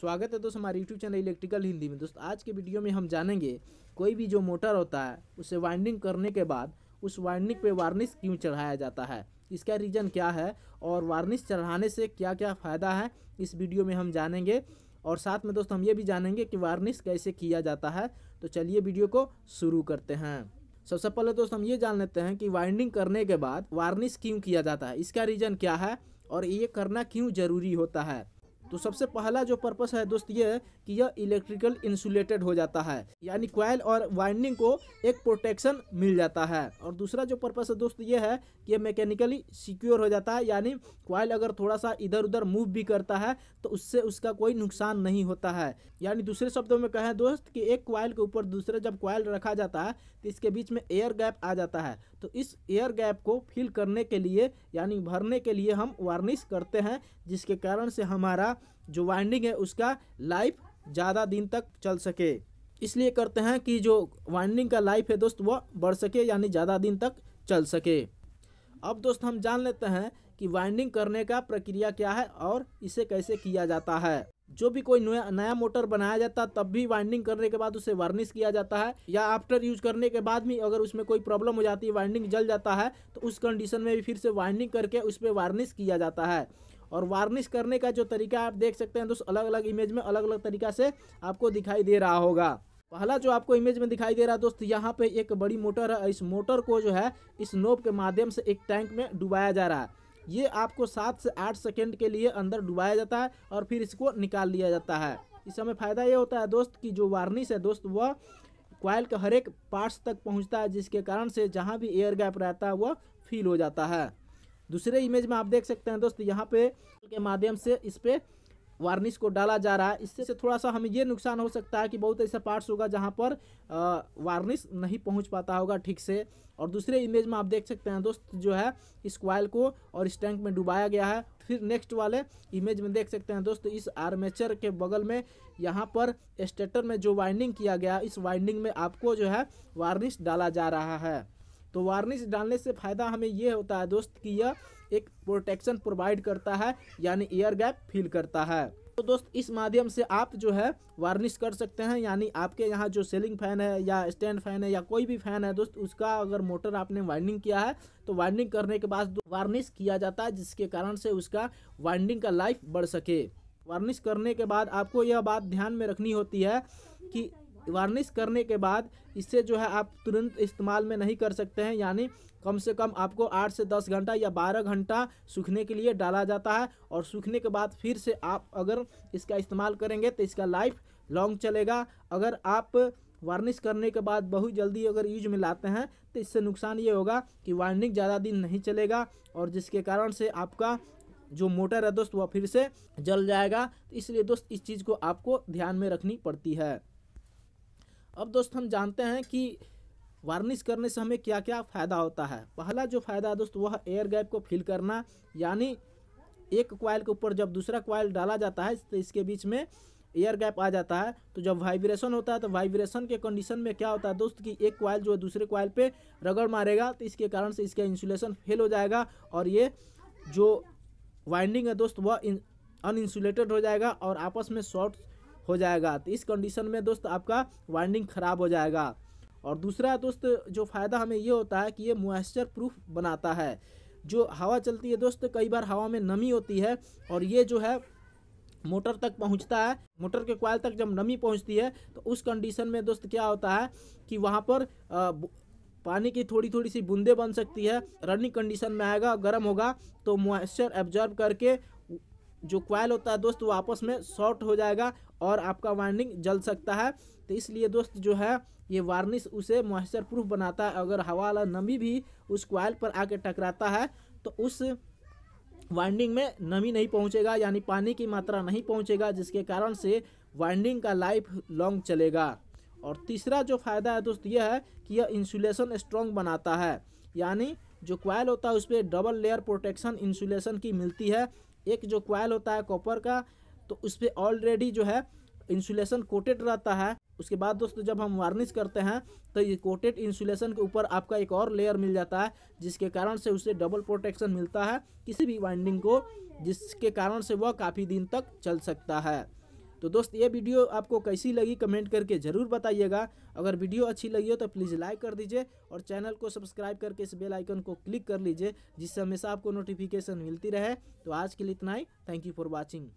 स्वागत है दोस्तों हमारे यूट्यूब चैनल इलेक्ट्रिकल हिंदी में दोस्त आज के वीडियो में हम जानेंगे कोई भी जो मोटर होता है उसे वाइंडिंग करने के बाद उस वाइंडिंग पे वार्निश क्यों चढ़ाया जाता है इसका रीज़न क्या है और वार्निश चढ़ाने से क्या क्या फ़ायदा है इस वीडियो में हम जानेंगे और साथ में दोस्त हम ये भी जानेंगे कि वार्निश कैसे किया जाता है तो चलिए वीडियो को शुरू करते हैं सबसे पहले दोस्त हम ये जान लेते हैं कि वाइंडिंग करने के बाद वार्निश क्यों किया जाता है इसका रीज़न क्या है और ये करना क्यों ज़रूरी होता है तो सबसे पहला जो पर्पस है दोस्त ये है कि यह इलेक्ट्रिकल इंसुलेटेड हो जाता है यानी क्वाइल और वाइंडिंग को एक प्रोटेक्शन मिल जाता है और दूसरा जो पर्पस है दोस्त ये है कि यह मैकेनिकली सिक्योर हो जाता है यानी क्वाइल अगर थोड़ा सा इधर उधर मूव भी करता है तो उससे उसका कोई नुकसान नहीं होता है यानी दूसरे शब्दों में कहें दोस्त कि एक क्वाइल के ऊपर दूसरा जब क्वाइल रखा जाता है तो इसके बीच में एयर गैप आ जाता है तो इस एयर गैप को फिल करने के लिए यानी भरने के लिए हम वार्निश करते हैं जिसके कारण से हमारा जो वाइंडिंग है उसका लाइफ ज़्यादा दिन तक चल सके इसलिए करते हैं कि जो वाइंडिंग का लाइफ है दोस्त वह बढ़ सके यानी ज़्यादा दिन तक चल सके अब दोस्त हम जान लेते हैं कि वाइंडिंग करने का प्रक्रिया क्या है और इसे कैसे किया जाता है जो भी कोई नया मोटर बनाया जाता है तब भी वाइंडिंग करने के बाद उसे वार्निश किया जाता है या आफ्टर यूज करने के बाद भी अगर उसमें कोई प्रॉब्लम हो जाती है वाइंडिंग जल जाता है तो उस कंडीशन में भी फिर से वाइंडिंग करके उस पर वार्निश किया जाता है और वार्निश करने का जो तरीका आप देख सकते हैं दोस्त अलग अलग इमेज में अलग अलग तरीका से आपको दिखाई दे रहा होगा पहला जो आपको इमेज में दिखाई दे रहा है दोस्त यहाँ पे एक बड़ी मोटर है इस मोटर को जो है इस नोब के माध्यम से एक टैंक में डुबाया जा रहा है ये आपको सात से आठ सेकेंड के लिए अंदर डुबाया जाता है और फिर इसको निकाल लिया जाता है इस समय फ़ायदा ये होता है दोस्त कि जो वार्निश है दोस्त वह क्वाइल के हर एक पार्ट्स तक पहुंचता है जिसके कारण से जहां भी एयर गैप रहता है वह फील हो जाता है दूसरे इमेज में आप देख सकते हैं दोस्त यहाँ पे के माध्यम से इस पर वार्निश को डाला जा रहा है इससे से थोड़ा सा हमें ये नुकसान हो सकता है कि बहुत ऐसा पार्ट्स होगा जहाँ पर वार्निश नहीं पहुँच पाता होगा ठीक से और दूसरे इमेज में आप देख सकते हैं दोस्त जो है इस क्वाइल को और इस टैंक में डुबाया गया है फिर नेक्स्ट वाले इमेज में देख सकते हैं दोस्त इस आर्मेचर के बगल में यहाँ पर स्टेटर में जो वाइंडिंग किया गया इस वाइंडिंग में आपको जो है वार्निश डाला जा रहा है तो वार्निश डालने से फ़ायदा हमें यह होता है दोस्त कि यह एक प्रोटेक्शन प्रोवाइड करता है यानी एयर गैप फील करता है तो दोस्त इस माध्यम से आप जो है वार्निश कर सकते हैं यानी आपके यहाँ जो सेलिंग फैन है या स्टैंड फैन है या कोई भी फैन है दोस्त उसका अगर मोटर आपने वाइंडिंग किया है तो वाइंडिंग करने के बाद वार्निश किया जाता है जिसके कारण से उसका वाइंडिंग का लाइफ बढ़ सके वार्निश करने के बाद आपको यह बात ध्यान में रखनी होती है कि वार्निश करने के बाद इसे जो है आप तुरंत इस्तेमाल में नहीं कर सकते हैं यानी कम से कम आपको आठ से दस घंटा या बारह घंटा सूखने के लिए डाला जाता है और सूखने के बाद फिर से आप अगर इसका इस्तेमाल करेंगे तो इसका लाइफ लॉन्ग चलेगा अगर आप वार्निश करने के बाद बहुत जल्दी अगर यूज में लाते हैं तो इससे नुकसान ये होगा कि वार्निंग ज़्यादा दिन नहीं चलेगा और जिसके कारण से आपका जो मोटर है दोस्त वह फिर से जल जाएगा तो इसलिए दोस्त इस चीज़ को आपको ध्यान में रखनी पड़ती है अब दोस्त हम जानते हैं कि वार्निश करने से हमें क्या क्या फ़ायदा होता है पहला जो फ़ायदा है दोस्त वह एयर गैप को फिल करना यानी एक क्वाइल के ऊपर जब दूसरा क्वाइल डाला जाता है तो इसके बीच में एयर गैप आ जाता है तो जब वाइब्रेशन होता है तो वाइब्रेशन के कंडीशन में क्या होता है दोस्त कि एक क्वाइल जो है दूसरे क्वाइल पे रगड़ मारेगा तो इसके कारण से इसका इंसुलेशन फेल हो जाएगा और ये जो वाइंडिंग है दोस्त वह इंसुलेटेड हो जाएगा और आपस में शॉर्ट हो जाएगा तो इस कंडीशन में दोस्त आपका वाइंडिंग ख़राब हो जाएगा और दूसरा दोस्त जो फ़ायदा हमें ये होता है कि ये मॉइस्चर प्रूफ बनाता है जो हवा चलती है दोस्त कई बार हवा में नमी होती है और ये जो है मोटर तक पहुंचता है मोटर के क्वाइल तक जब नमी पहुंचती है तो उस कंडीशन में दोस्त क्या होता है कि वहाँ पर आ, पानी की थोड़ी थोड़ी सी बूंदें बन सकती है रनिंग कंडीशन में आएगा गर्म होगा तो मॉइस्चर एब्जॉर्ब करके जो क्वाइल होता है दोस्त वो आपस में शॉर्ट हो जाएगा और आपका वाइंडिंग जल सकता है तो इसलिए दोस्त जो है ये वार्निश उसे मॉइस्चर प्रूफ बनाता है अगर हवा वाला नमी भी उस क्वाइल पर आके टकराता है तो उस वाइंडिंग में नमी नहीं पहुंचेगा यानी पानी की मात्रा नहीं पहुंचेगा जिसके कारण से वाइंडिंग का लाइफ लॉन्ग चलेगा और तीसरा जो फ़ायदा है दोस्त यह है कि यह इंसुलेशन स्ट्रॉन्ग बनाता है यानी जो क्वाइल होता है उस पर डबल लेयर प्रोटेक्शन इंसुलेशन की मिलती है एक जो क्वाइल होता है कॉपर का तो उस पर ऑलरेडी जो है इंसुलेशन कोटेड रहता है उसके बाद दोस्तों जब हम वार्निश करते हैं तो ये कोटेड इंसुलेशन के ऊपर आपका एक और लेयर मिल जाता है जिसके कारण से उसे डबल प्रोटेक्शन मिलता है किसी भी वाइंडिंग को जिसके कारण से वह काफ़ी दिन तक चल सकता है तो दोस्त ये वीडियो आपको कैसी लगी कमेंट करके ज़रूर बताइएगा अगर वीडियो अच्छी लगी हो तो प्लीज़ लाइक कर दीजिए और चैनल को सब्सक्राइब करके इस बेल आइकन को क्लिक कर लीजिए जिससे हमेशा आपको नोटिफिकेशन मिलती रहे तो आज के लिए इतना ही थैंक यू फॉर वॉचिंग